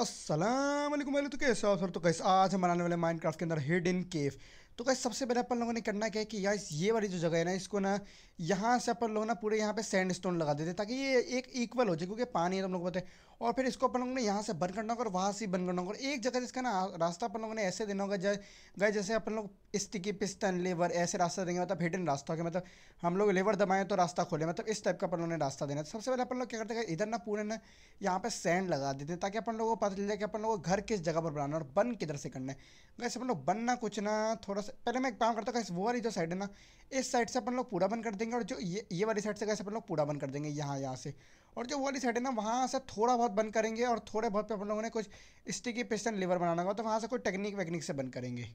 असलम तो कैसे हो सर तो कैसे आज हम बनाने वाले माइनक्राफ्ट के अंदर हिड इन केव तो कैसे सबसे पहले अपन लोगों ने करना क्या है कि यार ये वाली जो जगह है ना इसको ना यहाँ से अपन लोग ना पूरे यहाँ पे सैंड स्टोन लगा देते ताकि ये एक इक्वल हो जाए क्योंकि पानी है तो हम लोग बताए और फिर इसको अपन लोगों ने यहाँ से बंद करना होगा और वहाँ से बंद करना होगा एक जगह इसका ना रास्ता अपन लोगों ने ऐसे देना होगा गए जैसे अपन लोग स्टिकी पिस्टन लेवर ऐसे रास्ता देंगे मतलब हिडन रास्ता गया मतलब हम लोग लेवर दबाएं तो रास्ता खोले मतलब इस टाइप का अपन लोगों ने रास्ता देना सबसे पहले अपन लोग क्या करते हैं इधर ना पूरे ना यहाँ पर सैंड लगा देते हैं ताकि अपन लोगों को पता चल जाए कि अपन लोगों को घर किस जगह पर बनाना और बन किधर से करना है वैसे अपन लोग बनना कुछ ना थोड़ा सा पहले मैं एक काम करता हूँ वो वाली जो साइड है ना इस साइड से अपन लोग पूरा बंद कर देंगे और जो ये ये वाली साइड से कैसे अपन लोग पूरा बंद कर देंगे यहाँ यहाँ से और जो वाली साइड है ना वहाँ से थोड़ा बहुत बंद करेंगे और थोड़े बहुत पे अपन लोगों ने कुछ स्टिकी पिस्टन लीवर बनाना होगा तो वहाँ से कोई टेक्निक वेक्निक से बंद करेंगे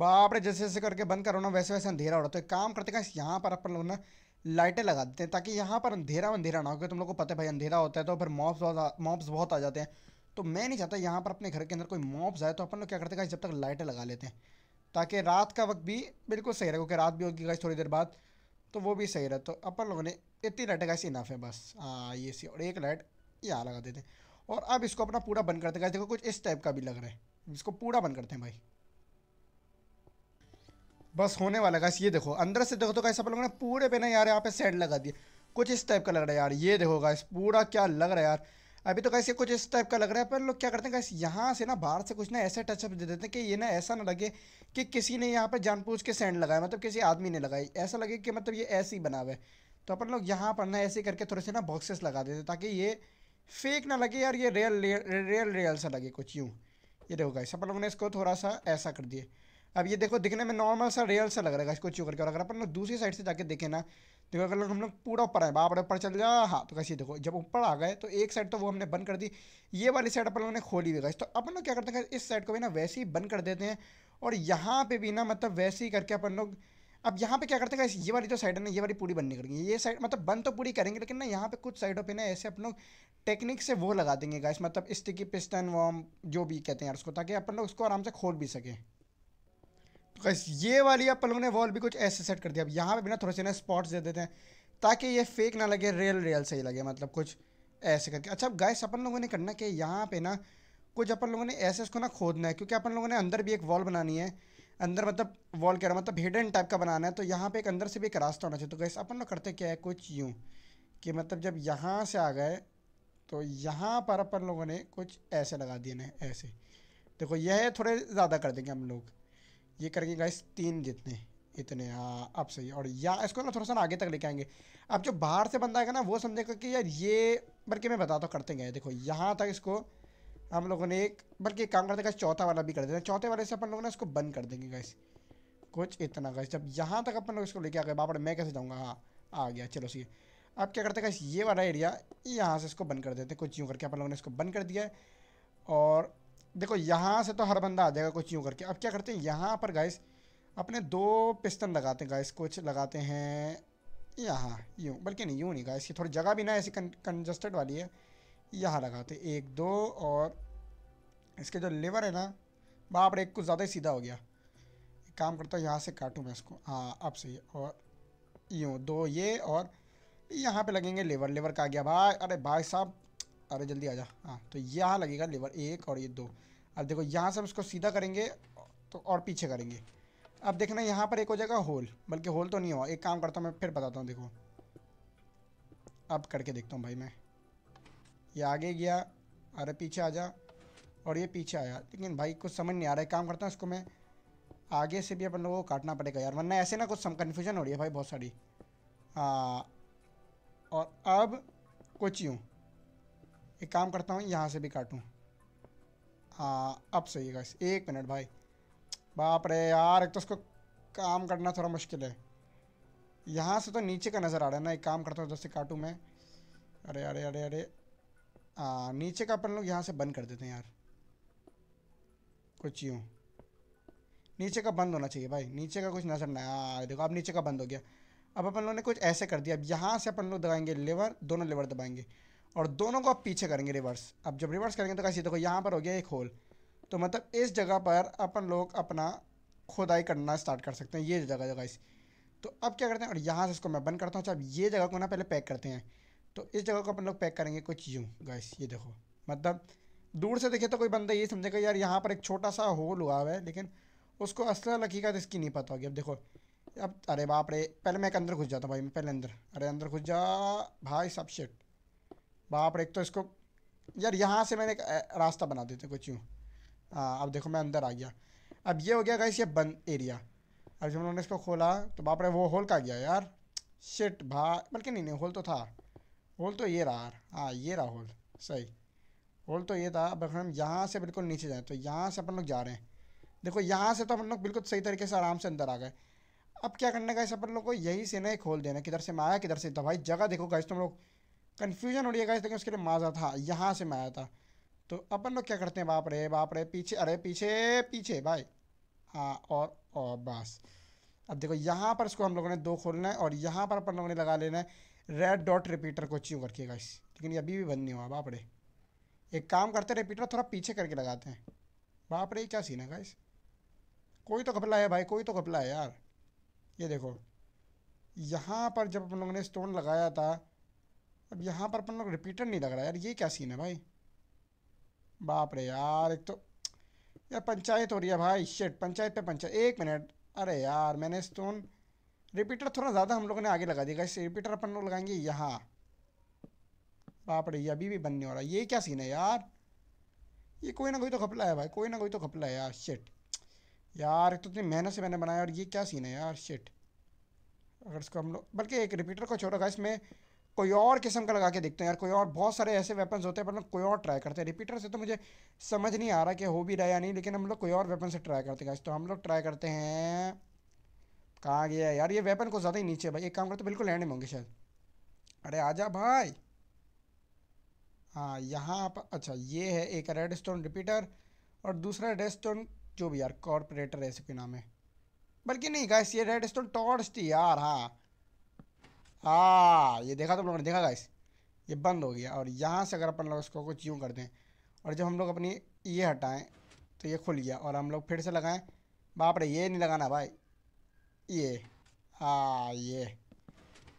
बाप रे जैसे जैसे करके बंद करो ना वैसे वैसे अंधेरा हो रहा तो एक काम करते हैं यहाँ पर अपन लोग ना लाइटें लगा देते हैं ताकि यहाँ पर अंधेरा अंधेरा ना हो क्योंकि तुम लोग को पता है भाई अंधेरा होता है तो फिर मॉप्स बहुत बहुत आ जाते हैं तो मैं नहीं चाहता यहाँ पर अपने घर के अंदर कोई मॉप्स आए तो अपन लोग क्या करते हैं जब तक लाइटें लगा लेते हैं ताकि रात का वक्त भी बिल्कुल सही रहे क्योंकि रात भी होगी गाइस थोड़ी देर बाद तो वो भी सही रहता तो अपन लोगों ने इतनी लाइटें कैसी इनाफ है बस हाँ ये सी और एक लाइट यहाँ लगा देते हैं और अब इसको अपना पूरा बंद करते हैं देखो कुछ इस टाइप का भी लग रहा है इसको पूरा बंद करते हैं भाई बस होने वाला गैस ये देखो अंदर से देखो तो कैसे अपन लोगों ने पूरे पे ना यार यहाँ पे सेट लगा दिया कुछ इस टाइप का लग रहा है यार ये देखो गैस पूरा क्या लग रहा है यार अभी तो कैसे कुछ इस टाइप का लग रहा है पर लोग क्या करते हैं कैसे यहाँ से ना बाहर से कुछ ना ऐसे टचअप दे देते हैं कि ये ना ऐसा ना लगे कि किसी ने यहाँ पर जानबूझ के सेंड लगाया मतलब किसी आदमी ने लगाई ऐसा लगे कि मतलब ये ऐसे ही बना हुआ है तो अपन लोग यहाँ पर ना ऐसे करके थोड़े से ना बॉक्सेस लगा देते ताकि ये फेक ना लगे यार ये रियल रियल रियल सा लगे कुछ यूँ ये देखो गाइस अपन लोगों ने इसको थोड़ा सा ऐसा कर दिए अब ये देखो दिखने में नॉर्मल सा रियल सा लग रहा है इसको चू करके और अगर अपन लोग दूसरी साइड से जाके देखें ना देखो अगर हम लोग पूरा ऊपर आए बाप ऊपर चल जाए हाँ तो कैसे देखो जब ऊपर आ गए तो एक साइड तो वो हमने बंद कर दी ये वाली साइड अपन लोगों ने खोली हुई तो अपन लोग क्या करते हैं इस साइड को भी ना वैसे ही बंद कर देते हैं और यहाँ पे भी ना मतलब वैसे ही करके अपन लोग अब यहाँ पे क्या करते हैं ये वाली जो साइड है ना ये वाली पूरी बंद नहीं करेंगे ये साइड मतलब बंद तो पूरी करेंगे लेकिन ना यहाँ पे कुछ साइडों पे ना ऐसे अपन लोग टेक्निक से वो लगा देंगे गाइस मतलब स्टिकी पिस्टन वॉम जो भी कहते हैं यार उसको ताकि अपन लोग उसको आराम से खोल भी सकें बस तो ये वाली आप लोगों ने वॉल भी कुछ ऐसे सेट कर दिया अब यहाँ पे भी ना थोड़े से ना स्पॉट्स दे देते हैं ताकि ये फेक ना लगे रियल रियल सही लगे मतलब कुछ ऐसे करके अच्छा अब गाइस अपन लोगों ने करना कि यहाँ पे ना कुछ अपन लोगों ने ऐसे इसको ना खोदना है क्योंकि अपन लोगों ने अंदर भी एक वॉल बनानी है अंदर मतलब वॉल कह रहा मतलब हिडन टाइप का बनाना है तो यहाँ पर एक अंदर से भी एक रास्ता होना चाहिए तो गैस अपन लोग करते क्या है कुछ यूँ कि मतलब जब यहाँ से आ गए तो यहाँ पर अपन लोगों ने कुछ ऐसे लगा दिए ना ऐसे देखो यह थोड़े ज़्यादा कर देंगे हम लोग ये करेंगे गाइस तीन जितने इतने हाँ अब सही और या इसको ना थोड़ा सा आगे तक लेके आएंगे अब जो बाहर से बंदा आएगा ना वो समझेगा कि यार ये बल्कि मैं बताता तो हूँ करते गए देखो यहाँ तक इसको हम लोगों ने एक बल्कि एक काम करते गए चौथा वाला भी कर देते हैं चौथे वाले से अपन लोग ना इसको बंद कर देंगे गैस कुछ इतना गैस जब यहाँ तक अपन लोग इसको लेके आ गए बापड़ मैं कैसे जाऊँगा हाँ आ गया चलो सही अब क्या करते हैं गैस ये वाला एरिया यहाँ से इसको बंद कर देते हैं कुछ यूँ करके अपन लोगों ने इसको बंद कर दिया है और देखो यहाँ से तो हर बंदा आ जाएगा कुछ यूँ करके अब क्या करते हैं यहाँ पर गाइस अपने दो पिस्टन लगाते हैं गाइस कुछ लगाते हैं यहाँ यूँ बल्कि नहीं यूँ नहीं गाइस की थोड़ी जगह भी ना ऐसी कंजस्टेड वाली है यहाँ लगाते एक दो और इसके जो लेवर है ना बाप रे कुछ ज़्यादा ही सीधा हो गया काम करता हूँ यहाँ से काटूँ मैं इसको हाँ अब सही और यूँ दो ये और यहाँ पे लगेंगे लेवर लेवर का आ गया भाई अरे भाई साहब अरे जल्दी आ जा हाँ तो यहाँ लगेगा लेवर एक और ये दो अब देखो यहाँ से हम इसको सीधा करेंगे तो और पीछे करेंगे अब देखना यहाँ पर एक हो जाएगा होल बल्कि होल तो नहीं हुआ एक काम करता हूँ मैं फिर बताता हूँ देखो अब करके देखता हूँ भाई मैं ये आगे गया अरे पीछे आ जा और ये पीछे आया लेकिन भाई कुछ समझ नहीं आ रहा है काम करता हूँ इसको मैं आगे से भी अपन लोगों को काटना पड़ेगा यार वरना ऐसे ना कुछ सम कन्फ्यूजन हो रही है भाई बहुत सारी हाँ और अब कुछ यूँ एक काम करता हूँ यहाँ से भी काटूँ हाँ अब सही है गाइस एक मिनट भाई बाप रे यार एक तो उसको काम करना थोड़ा मुश्किल है यहाँ से तो नीचे का नज़र आ रहा है ना एक काम करता हूँ जैसे काटूँ मैं अरे अरे अरे अरे हाँ नीचे का अपन लोग यहाँ से बंद कर देते हैं यार कुछ यूँ नीचे का बंद होना चाहिए भाई नीचे का कुछ नज़र ना आ देखो अब नीचे का बंद हो गया अब अपन लोगों ने कुछ ऐसे कर दिया अब यहाँ से अपन लोग दबाएंगे लेवर दोनों लेवर दबाएंगे और दोनों को आप पीछे करेंगे रिवर्स अब जब रिवर्स करेंगे तो कैसे देखो यहाँ पर हो गया एक होल तो मतलब इस जगह पर अपन लोग अपना खुदाई करना स्टार्ट कर सकते हैं ये जगह जगह इस तो अब क्या करते हैं और यहाँ से इसको मैं बंद करता हूँ अच्छा ये जगह को ना पहले पैक करते हैं तो इस जगह को अपन लोग पैक करेंगे कुछ यूँ गैस ये देखो मतलब दूर से देखे तो कोई बंदा ये समझेगा यार यहाँ पर एक छोटा सा होल हुआ हुआ है लेकिन उसको असल तो इसकी नहीं पता होगी अब देखो अब अरे बाप रे पहले मैं एक अंदर घुस जाता हूँ भाई मैं पहले अंदर अरे अंदर घुस जा भाई सब शिट बाप रे एक तो इसको यार यहाँ से मैंने एक रास्ता बना देते कुछ यूँ हाँ अब देखो मैं अंदर आ गया अब ये हो गया गाइस ये बंद एरिया अब जब उन्होंने इसको खोला तो बाप रे वो होल का गया यार शिट भा बल्कि नहीं नहीं होल तो था होल तो ये रहा यार हाँ ये रहा होल सही होल तो ये था अब हम यहाँ से बिल्कुल नीचे जाएँ तो यहाँ से अपन लोग जा रहे हैं देखो यहाँ से तो अपन लोग बिल्कुल सही तरीके से आराम से अंदर आ गए अब क्या करना गाइस अपन लोग को यही से ना खोल देना किधर से मैं आया किधर से तो भाई जगह देखो गाइस तुम लोग कन्फ्यूजन हो रही है गाइस लेकिन उसके लिए माजा था यहाँ से मैं आया था तो अपन लोग क्या करते हैं बाप रे बाप रे पीछे अरे पीछे पीछे भाई हाँ और और बस अब देखो यहाँ पर इसको हम लोगों ने दो खोलना है और यहाँ पर अपन लोगों ने लगा लेना है रेड डॉट रिपीटर को च्यू करके गाइस लेकिन ये अभी भी बंद नहीं हुआ बाप रे एक काम करते रिपीटर थोड़ा पीछे करके लगाते हैं बाप रे क्या सीन है गाइस कोई तो घपला है भाई कोई तो घपला है यार ये देखो यहाँ पर जब हम लोगों ने स्टोन लगाया था अब यहाँ पर अपन लोग रिपीटर नहीं लग रहा यार ये क्या सीन है भाई बाप रे यार एक तो यार पंचायत हो रही है भाई शेट पंचायत पे पंचायत एक मिनट अरे यार मैंने स्टोन रिपीटर थोड़ा ज़्यादा हम लोगों ने आगे लगा दिया इस रिपीटर अपन लोग लगाएंगे यहाँ बाप रे ये अभी भी बनने वाला हो रहा ये क्या सीन है यार ये कोई ना कोई तो घपला है भाई कोई ना कोई तो घपला है यार शेट यार तो इतनी मेहनत से मैंने बनाया और ये क्या सीन है यार शेट अगर इसको हम लोग बल्कि एक रिपीटर को छोड़ो इसमें कोई और किस्म का लगा के देखते हैं यार कोई और बहुत सारे ऐसे वेपन्स होते हैं पर लोग कोई और ट्राई करते हैं रिपीटर से तो मुझे समझ नहीं आ रहा कि हो भी रहा या नहीं लेकिन हम लोग कोई और वेपन से ट्राई करते हैं तो हम लोग ट्राई करते हैं कहाँ गया यार ये वेपन को ज़्यादा ही नीचे भाई एक काम करते तो बिल्कुल लैंड में होंगे शायद अरे आ भाई हाँ यहाँ पर अच्छा ये है एक रेड स्टोन रिपीटर और दूसरा रेड स्टोन जो भी यार कॉरपोरेटर ऐसे कोई नाम है बल्कि नहीं गाइस ये रेड स्टोन टॉर्च थी यार हाँ हाँ ये देखा तो लोगों ने देखा गाइस ये बंद हो गया और यहाँ से अगर अपन लोग इसको कुछ यूँ कर दें और जब हम लोग अपनी ये हटाएं तो ये खुल गया और हम लोग फिर से लगाएं बाप रे ये नहीं लगाना भाई ये हाँ ये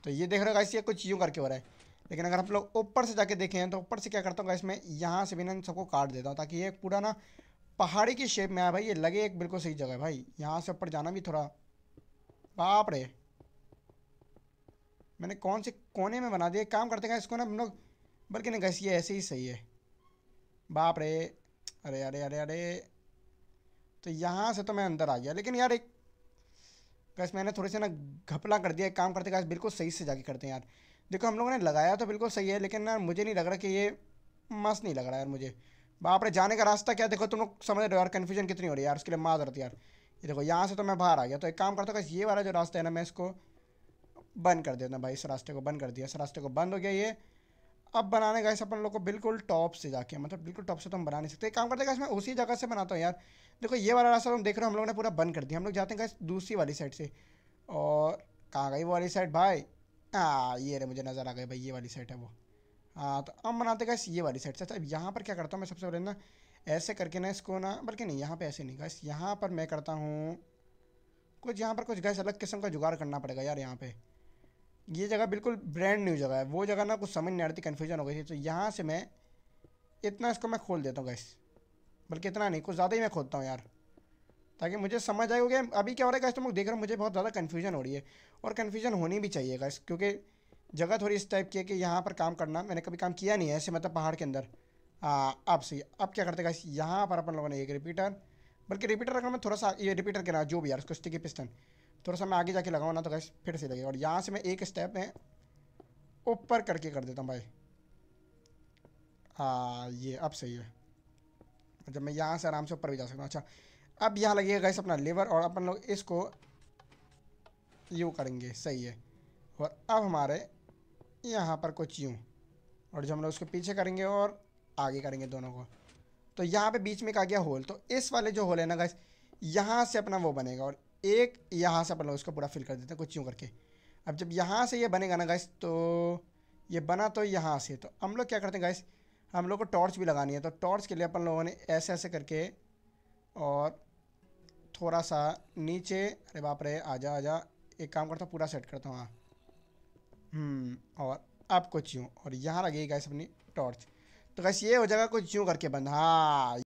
तो ये देख रहे हो गाइस ये कुछ यूँ करके हो रहा है लेकिन अगर हम लोग ऊपर से जाके देखें तो ऊपर से क्या करता हूँ गाइस मैं यहाँ से भी ना सबको काट देता हूँ ताकि ये पूरा ना पहाड़ी की शेप में आए भाई ये लगे एक बिल्कुल सही जगह भाई यहाँ से ऊपर जाना भी थोड़ा बाप रे मैंने कौन से कोने में बना दिया काम करते हैं इसको ना हम लोग बल्कि नहीं गैस ये ऐसे ही सही है बाप रे अरे अरे अरे अरे तो यहाँ से तो मैं अंदर आ गया लेकिन यार एक गैस मैंने थोड़ी सी ना घपला कर दिया काम करते गैस बिल्कुल सही से जाके करते हैं यार देखो हम लोगों ने लगाया तो बिल्कुल सही है लेकिन यार मुझे नहीं लग रहा कि ये मस्त नहीं लग रहा यार मुझे बाप रे जाने का रास्ता क्या देखो तुम लोग समझ रहे हो यार कन्फ्यूजन कितनी हो रही है यार उसके लिए माँ दर्द यार ये देखो यहाँ से तो मैं बाहर आ गया तो एक काम करता हूँ ये वाला जो रास्ता है ना मैं इसको बंद कर देना भाई इस रास्ते को बंद कर दिया इस रास्ते को बंद हो गया ये अब बनाने ऐसे अपन लोग को बिल्कुल टॉप से जाके मतलब बिल्कुल टॉप से तो हम बना नहीं सकते काम करते हैं मैं उसी जगह से बनाता हूँ यार देखो ये वाला रास्ता तो हम देख रहे हो हम लोग ने पूरा बंद कर दिया हम लोग जाते हैं दूसरी वाली साइड से और कहाँ गई वो वाली साइड भाई हाँ ये रे मुझे नज़र आ गई भाई ये वाली साइड है वो हाँ तो हम बनाते गए ये वाली साइड से अच्छा यहाँ पर क्या करता हूँ मैं सबसे पहले ना ऐसे करके ना इसको ना बल्कि नहीं यहाँ पे ऐसे नहीं गैस यहाँ पर मैं करता हूँ कुछ यहाँ पर कुछ गैस अलग किस्म का जुगाड़ करना पड़ेगा यार यहाँ पे ये जगह बिल्कुल ब्रांड न्यू जगह है वो जगह ना कुछ समझ नहीं आ रही थी कन्फ्यूजन हो गई थी तो यहाँ से मैं इतना इसको मैं खोल देता हूँ गैस बल्कि इतना नहीं कुछ ज़्यादा ही मैं खोलता हूँ यार ताकि मुझे समझ आए क्योंकि अभी क्या हो रहा है गैस तुम लोग देख रहे हो मुझे बहुत ज़्यादा कन्फ्यूजन हो रही है और कन्फ्यूजन होनी भी चाहिए गैस क्योंकि जगह थोड़ी इस टाइप की है कि यहाँ पर काम करना मैंने कभी काम किया नहीं है ऐसे मतलब पहाड़ के अंदर अब सही अब क्या करते गैस यहाँ पर अपन लोगों ने एक रिपीटर बल्कि रिपीटर रखना मैं थोड़ा सा ये रिपीटर के ना जो भी यार उसको स्टिकी पिस्टन थोड़ा सा मैं आगे जाके लगाऊँ ना तो गैस फिर से लगेगा और यहाँ से मैं एक स्टेप में ऊपर करके कर देता हूँ भाई हाँ ये अब सही है जब मैं यहाँ से आराम से ऊपर भी जा सकता हूँ अच्छा अब यहाँ लगेगा गैस अपना लेवर और अपन लोग इसको यूँ करेंगे सही है और अब हमारे यहाँ पर कुछ यूँ और जब हम लोग उसको पीछे करेंगे और आगे करेंगे दोनों को तो यहाँ पे बीच में एक आ गया होल तो इस वाले जो होल है ना गैस यहाँ से अपना वो बनेगा और एक यहाँ से अपन लोग इसको पूरा फिल कर देते हैं कुछ यूँ करके अब जब यहाँ से ये बनेगा ना गैस तो ये बना तो यहाँ से तो हम लोग क्या करते हैं गैस हम लोग को टॉर्च भी लगानी है तो टॉर्च के लिए अपन लोगों ने ऐसे ऐसे करके और थोड़ा सा नीचे अरे बाप रे आ जा आ जा एक काम करता हूँ पूरा सेट करता हूँ हाँ हम्म, और अब कुछ यूँ और यहाँ लगेगी गैस अपनी टॉर्च तो गैस ये हो जाएगा कुछ यूँ करके बंद हाँ